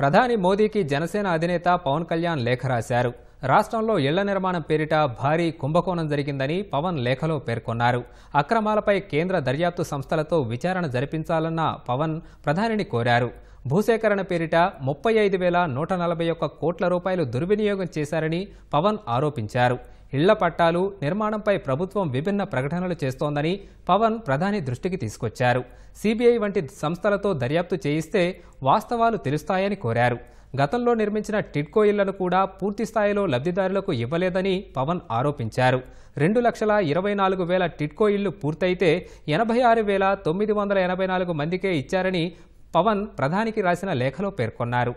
ప్రధాని మోదీకి జనసేన అధినేత పవన్ కళ్యాణ్ లేఖ రాశారు రాష్ట్రంలో ఇళ్ల నిర్మాణం పేరిట భారీ కుంభకోణం జరిగిందని పవన్ లేఖలో పేర్కొన్నారు అక్రమాలపై కేంద్ర దర్యాప్తు సంస్థలతో విచారణ జరిపించాలన్న పవన్ ప్రధానిని కోరారు భూసేకరణ పేరిట ముప్పై ఐదు వేల నూట నలభై ఒక్క కోట్ల రూపాయలు దుర్వినియోగం చేశారని పవన్ ఆరోపించారు ఇళ్ల పట్టాలు నిర్మాణంపై ప్రభుత్వం విభిన్న ప్రకటనలు చేస్తోందని పవన్ ప్రధాని దృష్టికి తీసుకొచ్చారు సిబిఐ వంటి సంస్థలతో దర్యాప్తు చేయిస్తే వాస్తవాలు తెలుస్తాయని కోరారు గతంలో నిర్మించిన టిడ్కో ఇళ్లను కూడా పూర్తిస్థాయిలో లబ్ధిదారులకు ఇవ్వలేదని పవన్ ఆరోపించారు రెండు లక్షల ఇరవై నాలుగు వేల టిడ్కో ఇళ్లు పూర్తయితే ఎనభై ఆరు వేల తొమ్మిది వందల ఎనభై నాలుగు మందికే ఇచ్చారని పవన్ ప్రధానికి రాసిన లేఖలో పేర్కొన్నారు